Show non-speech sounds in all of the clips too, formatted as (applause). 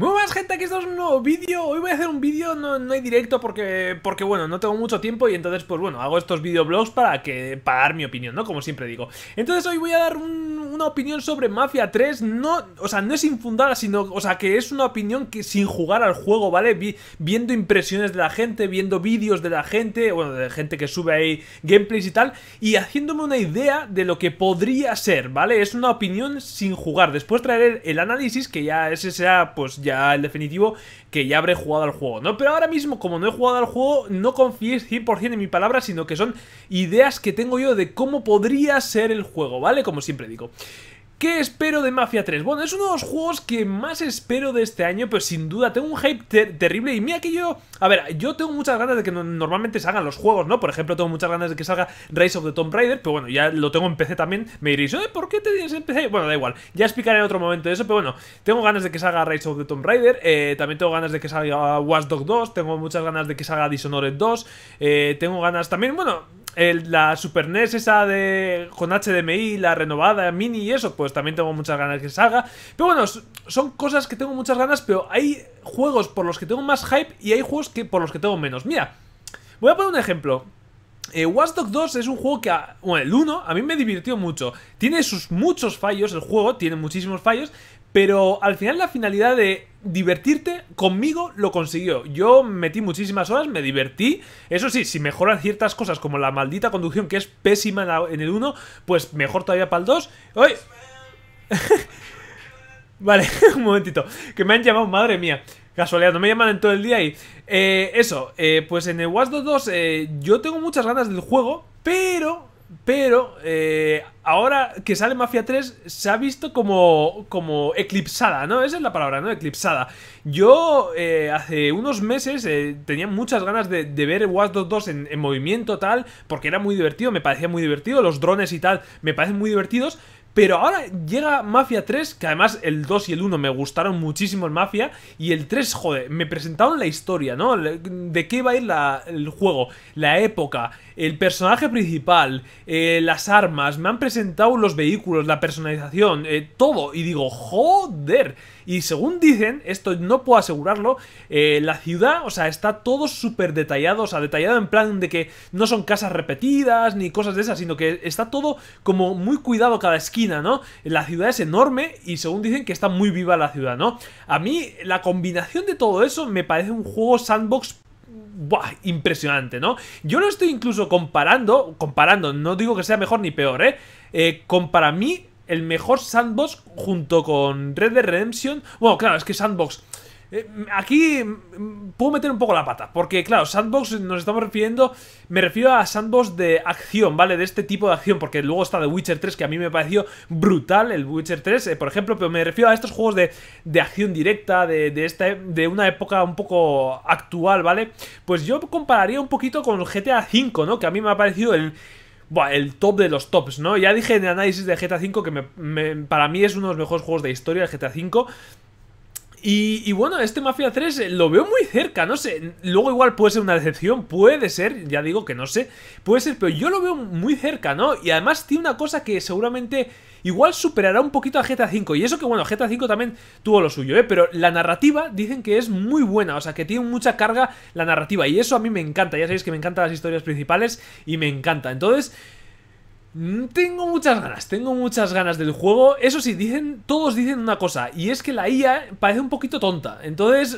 Muy buenas gente, aquí estamos en un nuevo vídeo Hoy voy a hacer un vídeo, no, no, hay directo porque, porque bueno, no tengo mucho tiempo Y entonces pues bueno, hago estos videoblogs para que para dar mi opinión, ¿no? Como siempre digo Entonces hoy voy a dar un una opinión sobre Mafia 3 no, o sea, no es infundada, sino, o sea, que es una opinión que sin jugar al juego, ¿vale? viendo impresiones de la gente, viendo vídeos de la gente, bueno, de gente que sube ahí gameplays y tal, y haciéndome una idea de lo que podría ser, ¿vale? Es una opinión sin jugar. Después traeré el análisis, que ya ese sea, pues ya el definitivo, que ya habré jugado al juego, ¿no? Pero ahora mismo, como no he jugado al juego, no confíes 100% en mi palabra, sino que son ideas que tengo yo de cómo podría ser el juego, ¿vale? Como siempre digo. ¿Qué espero de Mafia 3? Bueno, es uno de los juegos que más espero de este año, pero sin duda tengo un hype terrible. Y mira que yo. A ver, yo tengo muchas ganas de que normalmente salgan los juegos, ¿no? Por ejemplo, tengo muchas ganas de que salga Rise of the Tomb Raider, pero bueno, ya lo tengo en PC también. Me diréis, ¿eh? ¿por qué te tienes en PC? Bueno, da igual, ya explicaré en otro momento eso, pero bueno, tengo ganas de que salga Rise of the Tomb Raider, eh, también tengo ganas de que salga Watch Dog 2, tengo muchas ganas de que salga Dishonored 2, eh, tengo ganas también, bueno la Super NES esa de con HDMI, la renovada, mini y eso, pues también tengo muchas ganas que salga Pero bueno, son cosas que tengo muchas ganas, pero hay juegos por los que tengo más hype y hay juegos por los que tengo menos. Mira, voy a poner un ejemplo. Eh, Watch 2 es un juego que, bueno, el 1 a mí me divirtió mucho. Tiene sus muchos fallos, el juego tiene muchísimos fallos, pero al final la finalidad de divertirte conmigo lo consiguió. Yo metí muchísimas horas, me divertí. Eso sí, si mejoran ciertas cosas como la maldita conducción que es pésima en, el 1, pues mejor todavía para el 2. (laughs) vale, (laughs) un momentito, que me han llamado, madre mía. Casualidad, no me llaman en todo el día y... Eh, eso, eh, pues en el Watch 2 eh, yo tengo muchas ganas del juego, pero... Pero ahora que sale Mafia 3 se ha visto como, como eclipsada, ¿no? Esa es la palabra, ¿no? Eclipsada. Yo hace unos meses tenía muchas ganas de, ver Watch Dogs 2 en, en movimiento tal, porque era muy divertido, me parecía muy divertido, los drones y tal me parecen muy divertidos, pero ahora llega Mafia 3, que además el 2 y el 1 me gustaron muchísimo el Mafia, y el 3, joder, me presentaron la historia, ¿no? De qué va a ir el juego, la época, el personaje principal, eh, las armas, me han presentado los vehículos, la personalización, eh, todo, y digo, joder. Y según dicen, esto no puedo asegurarlo, eh, la ciudad, o sea, está todo súper detallado, o sea, detallado en plan de que no son casas repetidas ni cosas de esas, sino que está todo como muy cuidado cada esquina, ¿no? La ciudad es enorme y según dicen que está muy viva la ciudad, ¿no? A mí la combinación de todo eso me parece un juego sandbox impresionante, ¿no? Yo lo estoy incluso comparando, comparando, no digo que sea mejor ni peor, ¿eh? eh con para mí el mejor sandbox junto con Red Dead Redemption. Bueno, claro, es que sandbox. Eh, aquí mm, mm, puedo meter un poco la pata, porque claro, sandbox nos estamos refiriendo, me refiero a sandbox de acción, ¿vale? De este tipo de acción, porque luego está The Witcher 3, que a mí me pareció brutal, el Witcher 3, eh, por ejemplo, pero me refiero a estos juegos de, acción directa, de, esta, de una época un poco actual, ¿vale? Pues yo compararía un poquito con GTA V, ¿no? Que a mí me ha parecido el el top de los tops, ¿no? Ya dije en el análisis de GTA V que me, para mí es uno de los mejores juegos de historia, el GTA V. Y, bueno, este Mafia 3 eh, lo veo muy cerca, no sé. Luego igual puede ser una decepción, puede ser, ya digo que no sé. Puede ser, pero yo lo veo muy cerca, ¿no? Y además tiene una cosa que seguramente igual superará un poquito a GTA 5. Y eso que bueno, GTA 5 también tuvo lo suyo, ¿eh? Pero la narrativa dicen que es muy buena, o sea, que tiene mucha carga la narrativa. Y eso a mí me encanta, ya sabéis que me encantan las historias principales y me encanta. Entonces... Mm, tengo muchas ganas, tengo muchas ganas del juego. Eso sí, dicen, todos dicen una cosa, y es que la IA parece un poquito tonta. Entonces,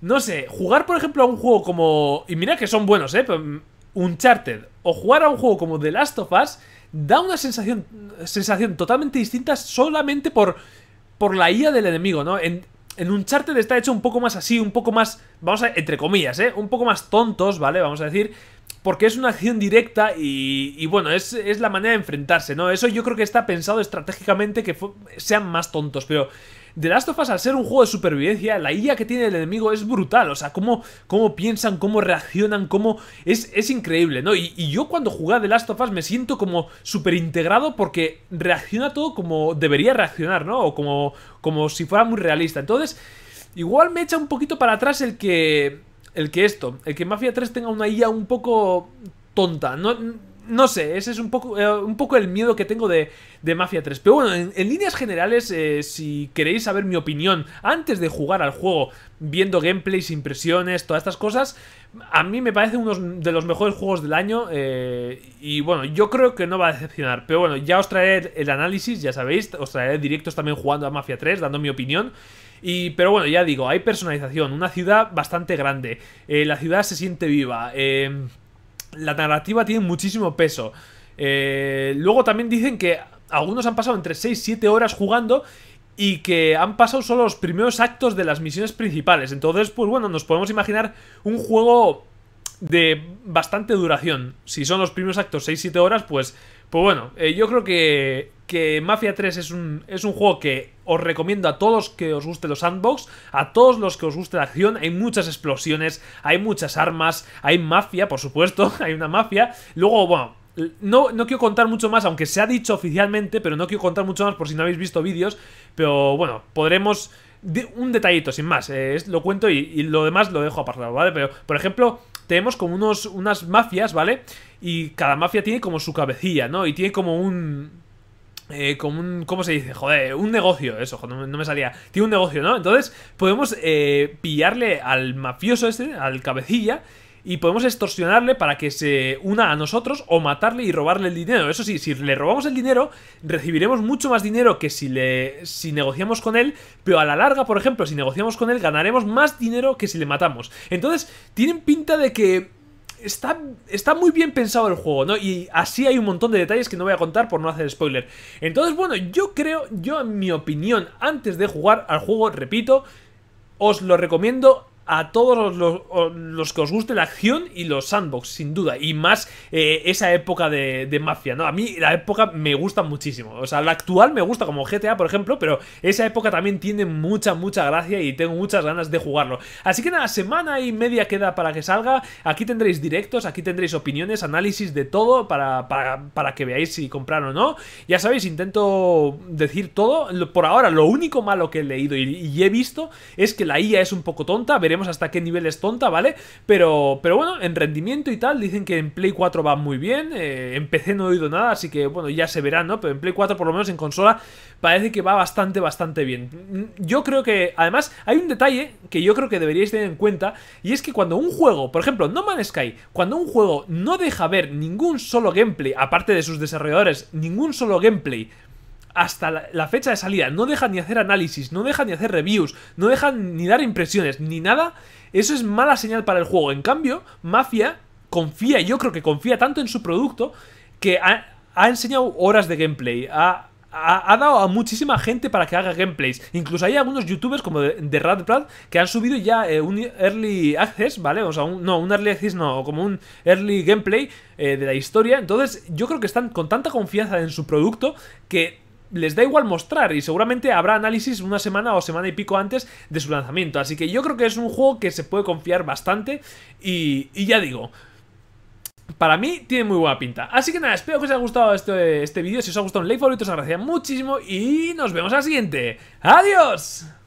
No sé, jugar por ejemplo a un juego como... Y mira que son buenos, ¿eh? Mm, Uncharted, o jugar a un juego como The Last of Us, da una sensación, sensación totalmente distinta solamente por, por la IA del enemigo, ¿no? En, en Uncharted está hecho un poco más así, un poco más, vamos a, entre comillas, ¿eh? Un poco más tontos, ¿vale? Vamos a decir, porque es una acción directa y, y bueno, es, la manera de enfrentarse, ¿no? Eso yo creo que está pensado estratégicamente que sean más tontos, pero... The Last of Us, al ser un juego de supervivencia, la idea que tiene el enemigo es brutal. O sea, cómo, cómo piensan, cómo reaccionan, cómo. Es, increíble, ¿no? Y, yo cuando jugué a The Last of Us me siento como súper integrado porque reacciona todo como debería reaccionar, ¿no? O como, como si fuera muy realista. Entonces, igual me echa un poquito para atrás el que el que esto, el que Mafia 3 tenga una IA un poco tonta. No, no sé, ese es un poco, eh, un poco el miedo que tengo de, Mafia 3. Pero bueno, en, líneas generales, eh, si queréis saber mi opinión antes de jugar al juego, viendo gameplays, impresiones, todas estas cosas, a mí me parece uno de los mejores juegos del año. Eh, y bueno, yo creo que no va a decepcionar. Pero bueno, ya os traeré el análisis, ya sabéis, os traeré directos también jugando a Mafia 3, dando mi opinión. Y, pero bueno, ya digo, hay personalización, una ciudad bastante grande, la ciudad se siente viva la narrativa tiene muchísimo peso. Eh, luego también dicen que algunos han pasado entre 6 y 7 horas jugando y que han pasado solo los primeros actos de las misiones principales. Entonces, pues bueno, nos podemos imaginar un juego de bastante duración. Si son los primeros actos 6-7 horas, pues, pues bueno, eh, yo creo que que Mafia 3 es un, es un juego que os recomiendo a todos que os guste los sandbox, a todos los que os guste la acción, hay muchas explosiones, hay muchas armas, hay mafia, por supuesto, (laughs) hay una mafia. Luego, bueno, no, no, quiero contar mucho más, aunque se ha dicho oficialmente, pero no quiero contar mucho más por si no habéis visto vídeos. Pero bueno, podremos. un detallito, sin más. Eh, es, lo cuento y, lo demás lo dejo apartado, ¿vale? Pero, por ejemplo, tenemos como unos, unas mafias, ¿vale? Y cada mafia tiene como su cabecilla, ¿no? Y tiene como un. Eh, como un, ¿cómo se dice? Joder, un negocio, eso, no me salía. Tiene un negocio, ¿no? Entonces podemos eh, pillarle al mafioso este, al cabecilla, y podemos extorsionarle para que se una a nosotros o matarle y robarle el dinero. Eso sí, si le robamos el dinero, recibiremos mucho más dinero que si le si negociamos con él, pero a la larga, por ejemplo, si negociamos con él, ganaremos más dinero que si le matamos. Entonces, tienen pinta de que está, está muy bien pensado el juego, ¿no? Y así hay un montón de detalles que no voy a contar por no hacer spoiler. Entonces, bueno, yo creo, yo en mi opinión, antes de jugar al juego, repito, os lo recomiendo a todos los, que os guste la acción y los sandbox, sin duda. Y más eh, esa época de, mafia, ¿no? A mí la época me gusta muchísimo. O sea, la actual me gusta como GTA, por ejemplo, pero esa época también tiene mucha, mucha gracia y tengo muchas ganas de jugarlo. Así que nada, semana y media queda para que salga. Aquí tendréis directos, aquí tendréis opiniones, análisis de todo para, para, que veáis si comprar o no. Ya sabéis, intento decir todo. Por ahora, lo único malo que he leído y, he visto es que la IA es un poco tonta veremos hasta qué nivel es tonta, ¿vale? Pero, pero bueno, en rendimiento y tal, dicen que en Play 4 va muy bien, eh, en PC no he oído nada, así que bueno, ya se verá, ¿no? Pero en Play 4, por lo menos en consola, parece que va bastante, bastante bien. Mm, yo creo que, además, hay un detalle que yo creo que deberíais tener en cuenta, y es que cuando un juego, por ejemplo, No Man's Sky, cuando un juego no deja ver ningún solo gameplay, aparte de sus desarrolladores, ningún solo gameplay hasta la, fecha de salida, no dejan ni hacer análisis, no dejan ni hacer reviews, no dejan ni dar impresiones, ni nada, eso es mala señal para el juego. En cambio, Mafia confía, yo creo que confía tanto en su producto, que ha, enseñado horas de gameplay, ha, dado a muchísima gente para que haga gameplays. Incluso hay algunos youtubers como de, de que han subido ya eh, un early access, ¿vale? O sea, no, un early access no, como un early gameplay eh, de la historia. Entonces, yo creo que están con tanta confianza en su producto que les da igual mostrar y seguramente habrá análisis una semana o semana y pico antes de su lanzamiento. Así que yo creo que es un juego que se puede confiar bastante y, ya digo... Para mí tiene muy buena pinta. Así que nada, espero que os haya gustado este, este vídeo. Si os ha gustado un like favorito, os agradecería muchísimo. Y nos vemos al siguiente. ¡Adiós!